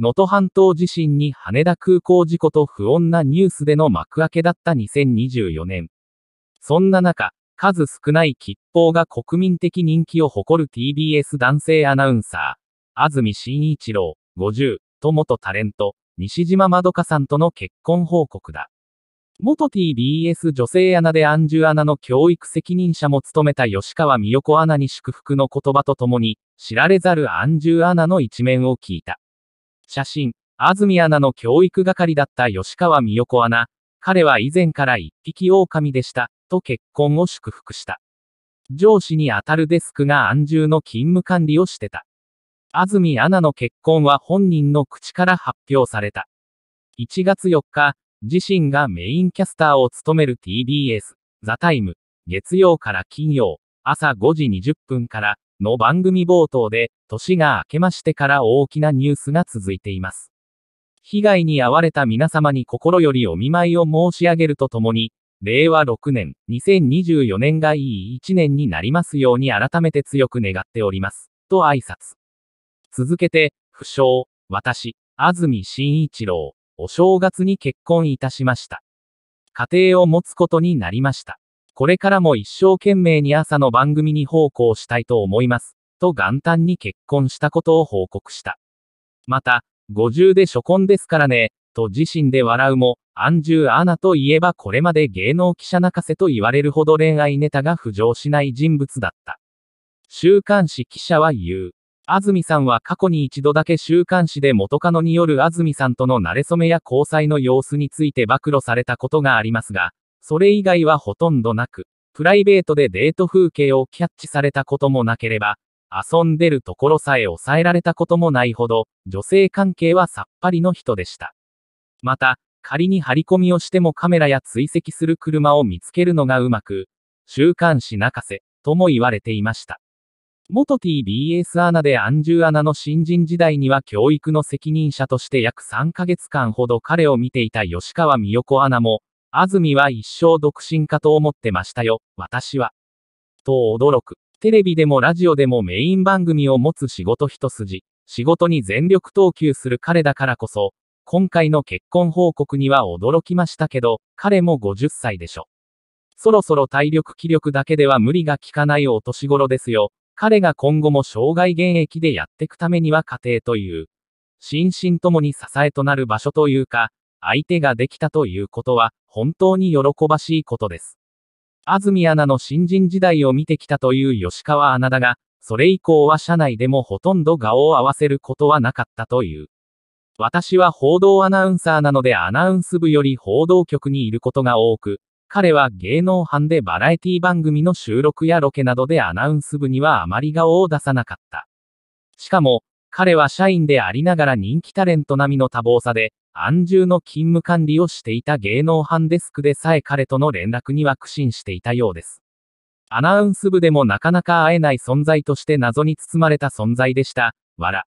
能登半島地震に羽田空港事故と不穏なニュースでの幕開けだった2024年。そんな中、数少ない吉報が国民的人気を誇る TBS 男性アナウンサー、安住紳一郎、50、と元タレント、西島まどかさんとの結婚報告だ。元 TBS 女性アナでアンジュアナの教育責任者も務めた吉川美代子アナに祝福の言葉とともに、知られざるアンジュアナの一面を聞いた。写真、安住アナの教育係だった吉川美代子アナ、彼は以前から一匹狼でした、と結婚を祝福した。上司にあたるデスクが安住の勤務管理をしてた。安住アナの結婚は本人の口から発表された。1月4日、自身がメインキャスターを務める TBS、ザ・タイム、月曜から金曜、朝5時20分からの番組冒頭で、年が明けましてから大きなニュースが続いています。被害に遭われた皆様に心よりお見舞いを申し上げるとともに、令和6年、2024年がいい1年になりますように改めて強く願っております。と挨拶。続けて、不詳、私、安住紳一郎、お正月に結婚いたしました。家庭を持つことになりました。これからも一生懸命に朝の番組に奉公したいと思います。と元旦に結婚したことを報告した。また、50で初婚ですからね、と自身で笑うも、アンジュアナといえばこれまで芸能記者泣かせと言われるほど恋愛ネタが浮上しない人物だった。週刊誌記者は言う。安住さんは過去に一度だけ週刊誌で元カノによる安住さんとの馴れ初めや交際の様子について暴露されたことがありますが、それ以外はほとんどなく、プライベートでデート風景をキャッチされたこともなければ、遊んでるところさえ抑えられたこともないほど、女性関係はさっぱりの人でした。また、仮に張り込みをしてもカメラや追跡する車を見つけるのがうまく、週刊誌泣かせ、とも言われていました。元 TBS アナでアンジュアナの新人時代には教育の責任者として約3ヶ月間ほど彼を見ていた吉川美代子アナも、安住は一生独身かと思ってましたよ、私は。と驚く。テレビでもラジオでもメイン番組を持つ仕事一筋、仕事に全力投球する彼だからこそ、今回の結婚報告には驚きましたけど、彼も50歳でしょ。そろそろ体力気力だけでは無理が効かないお年頃ですよ。彼が今後も生涯現役でやっていくためには家庭という、心身ともに支えとなる場所というか、相手ができたということは、本当に喜ばしいことです。安住アナの新人時代を見てきたという吉川アナだが、それ以降は社内でもほとんど顔を合わせることはなかったという。私は報道アナウンサーなのでアナウンス部より報道局にいることが多く、彼は芸能班でバラエティ番組の収録やロケなどでアナウンス部にはあまり顔を出さなかった。しかも、彼は社員でありながら人気タレント並みの多忙さで、安住の勤務管理をしていた芸能班デスクでさえ彼との連絡には苦心していたようです。アナウンス部でもなかなか会えない存在として謎に包まれた存在でした。わら。